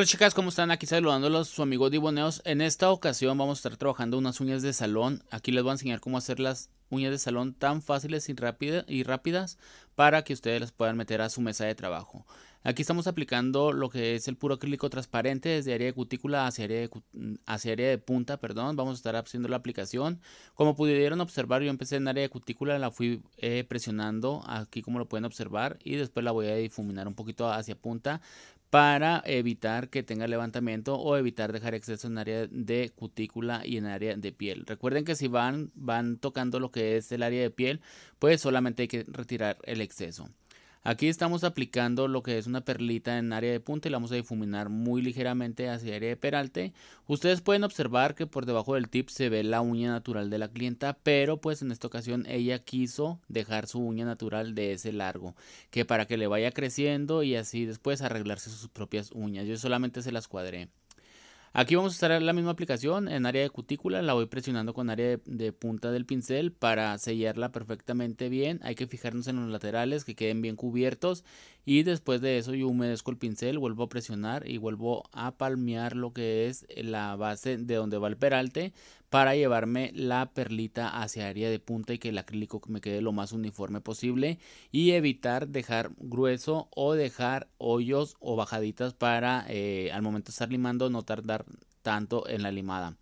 Hola chicas, ¿cómo están? Aquí saludándolos su amigo Diboneos. En esta ocasión vamos a estar trabajando unas uñas de salón. Aquí les voy a enseñar cómo hacer las uñas de salón tan fáciles y, rápidas para que ustedes las puedan meter a su mesa de trabajo. Aquí estamos aplicando lo que es el puro acrílico transparente desde área de cutícula hacia área de, punta, perdón. Vamos a estar haciendo la aplicación. Como pudieron observar, yo empecé en área de cutícula, la fui eh, presionando aquí como lo pueden observar y después la voy a difuminar un poquito hacia punta para evitar que tenga levantamiento o evitar dejar exceso en área de cutícula y en área de piel. Recuerden que si van, van tocando lo que es el área de piel, pues solamente hay que retirar el exceso. Aquí estamos aplicando lo que es una perlita en área de punta y la vamos a difuminar muy ligeramente hacia área de peralte. Ustedes pueden observar que por debajo del tip se ve la uña natural de la clienta, pero pues en esta ocasión ella quiso dejar su uña natural de ese largo, que para que le vaya creciendo y así después arreglarse sus propias uñas. Yo solamente se las cuadré. Aquí vamos a usar la misma aplicación en área de cutícula, la voy presionando con área de, de, punta del pincel para sellarla perfectamente bien. Hay que fijarnos en los laterales que queden bien cubiertos y después de eso yo humedezco el pincel, vuelvo a presionar y vuelvo a palmear lo que es la base de donde va el peralte para llevarme la perlita hacia área de punta y que el acrílico me quede lo más uniforme posible y evitar dejar grueso o dejar hoyos o bajaditas para eh, al momento de estar limando no tardar tanto en la limada.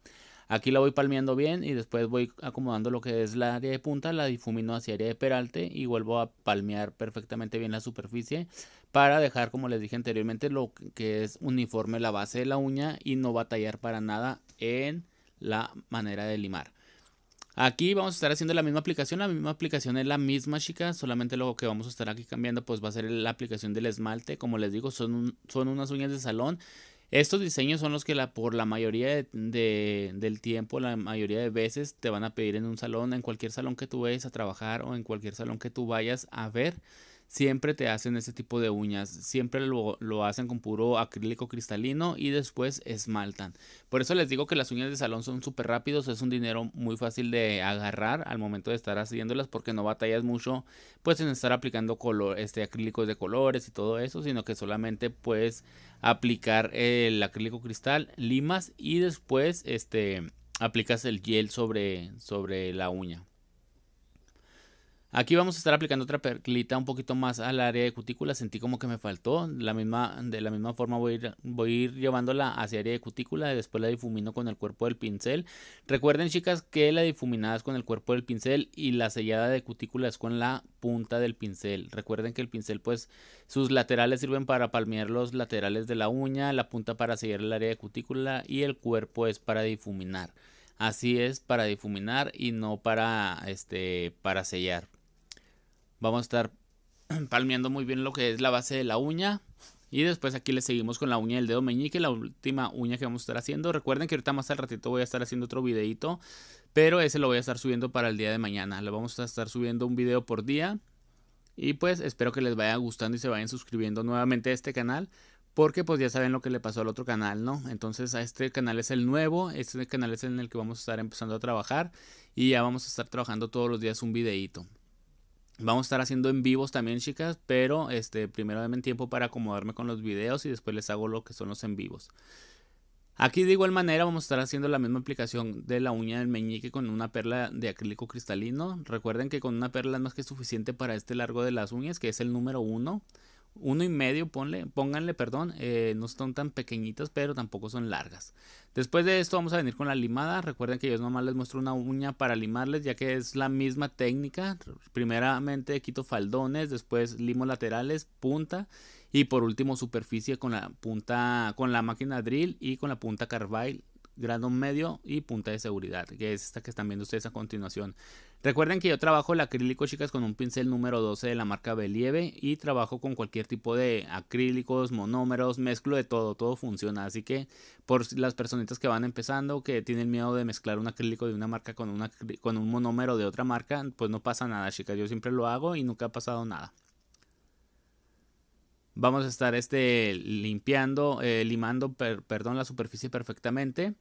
Aquí la voy palmeando bien y después voy acomodando lo que es la área de punta, la difumino hacia área de peralte y vuelvo a palmear perfectamente bien la superficie para dejar, como les dije anteriormente, lo que es uniforme la base de la uña y no batallar para nada en la manera de limar. Aquí vamos a estar haciendo la misma aplicación, la misma aplicación es la misma chica, solamente lo que vamos a estar aquí cambiando pues va a ser la aplicación del esmalte, como les digo son, son unas uñas de salón. Estos diseños son los que la, por la mayoría del tiempo, la mayoría de veces te van a pedir en un salón, en cualquier salón que tú vayas a trabajar o en cualquier salón que tú vayas a ver siempre te hacen ese tipo de uñas, siempre lo, lo, hacen con puro acrílico cristalino y después esmaltan. Por eso les digo que las uñas de salón son súper rápidos, es un dinero muy fácil de agarrar al momento de estar haciéndolas porque no batallas mucho pues en estar aplicando color, este, acrílicos de colores y todo eso, sino que solamente puedes aplicar el acrílico cristal, limas y después este, aplicas el gel sobre, sobre la uña. Aquí vamos a estar aplicando otra perlita un poquito más al área de cutícula. Sentí como que me faltó. La misma, de la misma forma voy a, ir, a llevándola hacia área de cutícula. Y después la difumino con el cuerpo del pincel. Recuerden chicas que la difuminada es con el cuerpo del pincel. Y la sellada de cutícula es con la punta del pincel. Recuerden que el pincel pues sus laterales sirven para palmear los laterales de la uña. La punta para sellar el área de cutícula. Y el cuerpo es para difuminar. Así es para difuminar y no para, este, para sellar. Vamos a estar palmeando muy bien lo que es la base de la uña. Y después aquí le seguimos con la uña del dedo meñique, la última uña que vamos a estar haciendo. Recuerden que ahorita más al ratito voy a estar haciendo otro videito, pero ese lo voy a estar subiendo para el día de mañana. Le vamos a estar subiendo un video por día. Y pues espero que les vaya gustando y se vayan suscribiendo nuevamente a este canal. Porque pues ya saben lo que le pasó al otro canal, ¿no? Entonces a este canal es el nuevo, este canal es en el que vamos a estar empezando a trabajar. Y ya vamos a estar trabajando todos los días un videito. Vamos a estar haciendo en vivos también, chicas, pero este, primero denme tiempo para acomodarme con los videos y después les hago lo que son los en vivos. Aquí de igual manera vamos a estar haciendo la misma aplicación de la uña del meñique con una perla de acrílico cristalino. Recuerden que con una perla es más que suficiente para este largo de las uñas, que es el número 1 uno y medio, ponle, pónganle, perdón, eh, no son tan pequeñitas, pero tampoco son largas. Después de esto vamos a venir con la limada, recuerden que yo nomás les muestro una uña para limarles, ya que es la misma técnica, primeramente quito faldones, después limo laterales, punta, y por último superficie con la punta, con la máquina drill y con la punta carbide grado medio y punta de seguridad, que es esta que están viendo ustedes a continuación. Recuerden que yo trabajo el acrílico, chicas, con un pincel número 12 de la marca Believe y trabajo con cualquier tipo de acrílicos, monómeros, mezclo de todo, todo funciona. Así que por las personitas que van empezando, que tienen miedo de mezclar un acrílico de una marca con, una, con un monómero de otra marca, pues no pasa nada, chicas. Yo siempre lo hago y nunca ha pasado nada. Vamos a estar este, limpiando, eh, limando, perdón, la superficie perfectamente.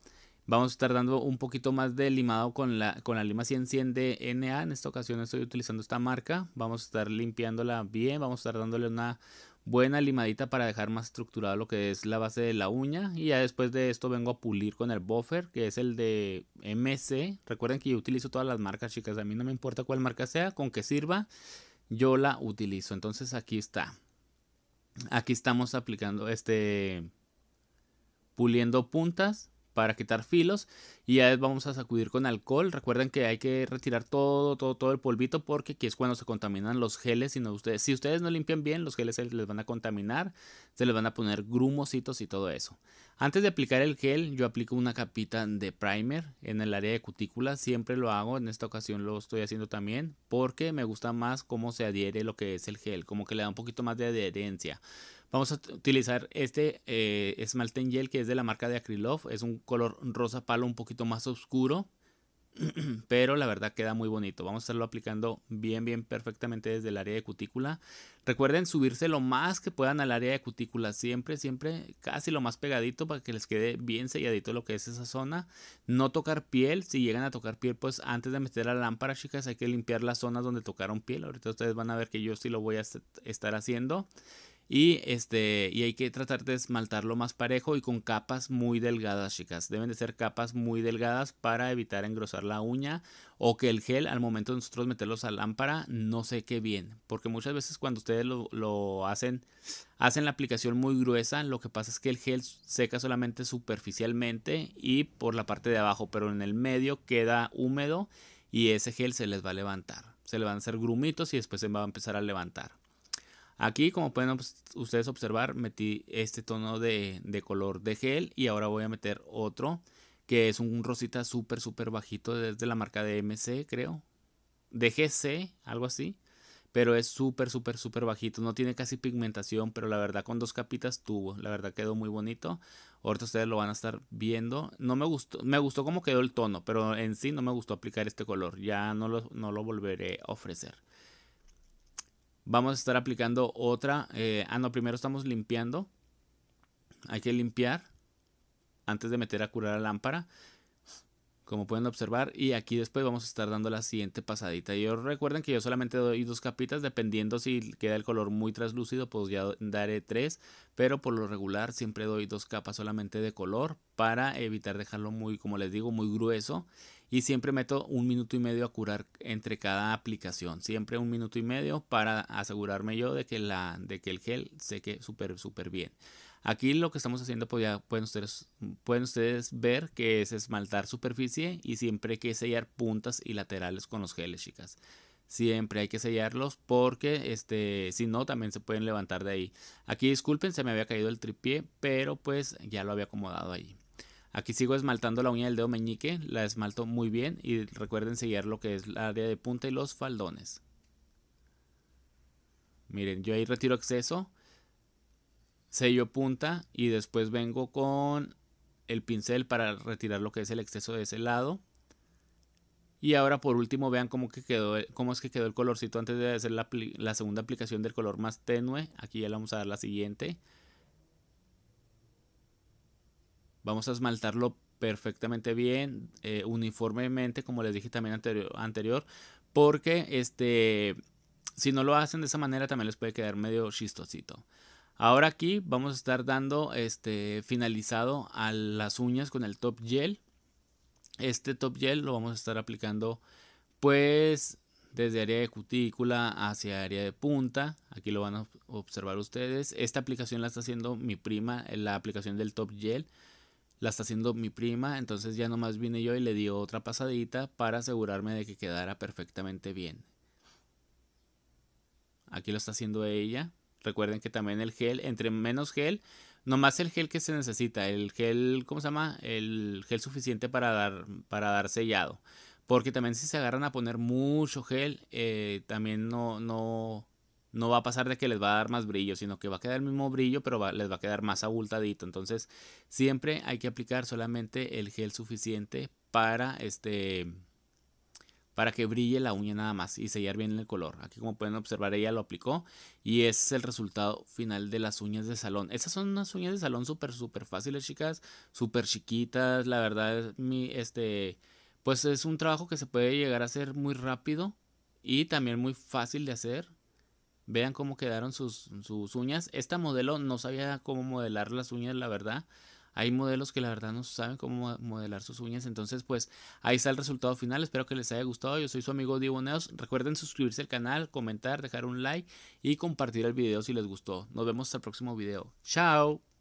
Vamos a estar dando un poquito más de limado con la, con la lima 100-100 de En esta ocasión estoy utilizando esta marca. Vamos a estar limpiándola bien. Vamos a estar dándole una buena limadita para dejar más estructurado lo que es la base de la uña. Y ya después de esto vengo a pulir con el buffer, que es el de MC. Recuerden que yo utilizo todas las marcas, chicas. A mí no me importa cuál marca sea, con que sirva, yo la utilizo. Entonces aquí está aquí estamos aplicando este puliendo puntas para quitar filos y ya vamos a sacudir con alcohol. Recuerden que hay que retirar todo, todo, todo el polvito porque es cuando se contaminan los geles. Si, ustedes, si ustedes no limpian bien, los geles les van a contaminar, se les van a poner grumositos y todo eso. Antes de aplicar el gel, yo aplico una capita de primer en el área de cutícula. Siempre lo hago, en esta ocasión lo estoy haciendo también porque me gusta más cómo se adhiere lo que es el gel, como que le da un poquito más de adherencia. Vamos a utilizar este eh, esmalte en gel que es de la marca de Acrylof. Es un color rosa palo un poquito más oscuro. Pero la verdad queda muy bonito. Vamos a estarlo aplicando bien, bien perfectamente desde el área de cutícula. Recuerden subirse lo más que puedan al área de cutícula. Siempre, siempre, casi lo más pegadito para que les quede bien selladito lo que es esa zona. No tocar piel. Si llegan a tocar piel, pues antes de meter la lámpara, chicas, hay que limpiar las zonas donde tocaron piel. Ahorita ustedes van a ver que yo sí lo voy a estar haciendo. Y, este, y hay que tratar de esmaltarlo más parejo y con capas muy delgadas, chicas. Deben de ser capas muy delgadas para evitar engrosar la uña o que el gel al momento de nosotros meterlos a lámpara no seque bien. Porque muchas veces cuando ustedes lo, lo hacen, hacen la aplicación muy gruesa, lo que pasa es que el gel seca solamente superficialmente y por la parte de abajo, pero en el medio queda húmedo y ese gel se les va a levantar. Se le van a hacer grumitos y después se va a empezar a levantar. Aquí como pueden ustedes observar metí este tono de, color de gel y ahora voy a meter otro que es un rosita súper súper bajito desde la marca de MC creo. De GC, algo así pero es súper, súper, súper bajito. No tiene casi pigmentación, pero la verdad con dos capitas tuvo. La verdad quedó muy bonito. Ahorita ustedes lo van a estar viendo. No me gustó, me gustó cómo quedó el tono, pero en sí no me gustó aplicar este color. Ya no no lo volveré a ofrecer vamos a estar aplicando otra. Eh, ah, no, primero estamos limpiando. Hay que limpiar antes de meter a curar la lámpara. Como pueden observar, y aquí después vamos a estar dando la siguiente pasadita. Y recuerden que yo solamente doy dos capitas, dependiendo si queda el color muy translúcido, pues ya daré tres. Pero por lo regular siempre doy dos capas solamente de color para evitar dejarlo muy, como les digo, muy grueso y siempre meto un minuto y medio a curar entre cada aplicación. Siempre un minuto y medio para asegurarme yo de que, la, de que el gel seque súper, súper bien. Aquí lo que estamos haciendo, pues ya pueden ustedes, pueden ustedes ver que es esmaltar superficie y siempre hay que sellar puntas y laterales con los geles, chicas. Siempre hay que sellarlos porque este, si no también se pueden levantar de ahí. Aquí disculpen, se me había caído el tripié, pero pues ya lo había acomodado ahí. Aquí sigo esmaltando la uña del dedo meñique, la esmalto muy bien y recuerden sellar lo que es la área de punta y los faldones. Miren, yo ahí retiro exceso, sello punta y después vengo con el pincel para retirar lo que es el exceso de ese lado. Y ahora por último vean cómo, quedó, es que quedó el colorcito antes de hacer la, la segunda aplicación del color más tenue. Aquí ya le vamos a dar la siguiente. Vamos a esmaltarlo perfectamente bien, eh, uniformemente, como les dije también anterior, anterior, porque este, si no lo hacen de esa manera también les puede quedar medio chistosito. Ahora aquí vamos a estar dando este finalizado a las uñas con el top gel. Este top gel lo vamos a estar aplicando pues desde área de cutícula hacia área de punta. Aquí lo van a observar ustedes. Esta aplicación la está haciendo mi prima, la aplicación del top gel la está haciendo mi prima, entonces ya nomás vine yo y le di otra pasadita para asegurarme de que quedara perfectamente bien. Aquí lo está haciendo ella. Recuerden que también el gel, entre menos gel, nomás el gel que se necesita, el gel, ¿cómo se llama? El gel suficiente para dar, para dar sellado. Porque también si se agarran a poner mucho gel, eh, también no, no, no va a pasar de que les va a dar más brillo, sino que va a quedar el mismo brillo, pero les va a quedar más abultadito. Entonces, siempre hay que aplicar solamente el gel suficiente para este para que brille la uña nada más y sellar bien el color. Aquí como pueden observar ella lo aplicó y ese es el resultado final de las uñas de salón. Esas son unas uñas de salón súper súper fáciles chicas, súper chiquitas, la verdad mi este pues es un trabajo que se puede llegar a hacer muy rápido y también muy fácil de hacer Vean cómo quedaron sus, uñas. Esta modelo no sabía cómo modelar las uñas, la verdad. Hay modelos que la verdad no saben cómo modelar sus uñas. Entonces, pues ahí está el resultado final. Espero que les haya gustado. Yo soy su amigo Diego Neos. Recuerden suscribirse al canal, comentar, dejar un like y compartir el video si les gustó. Nos vemos hasta el próximo video. Chao.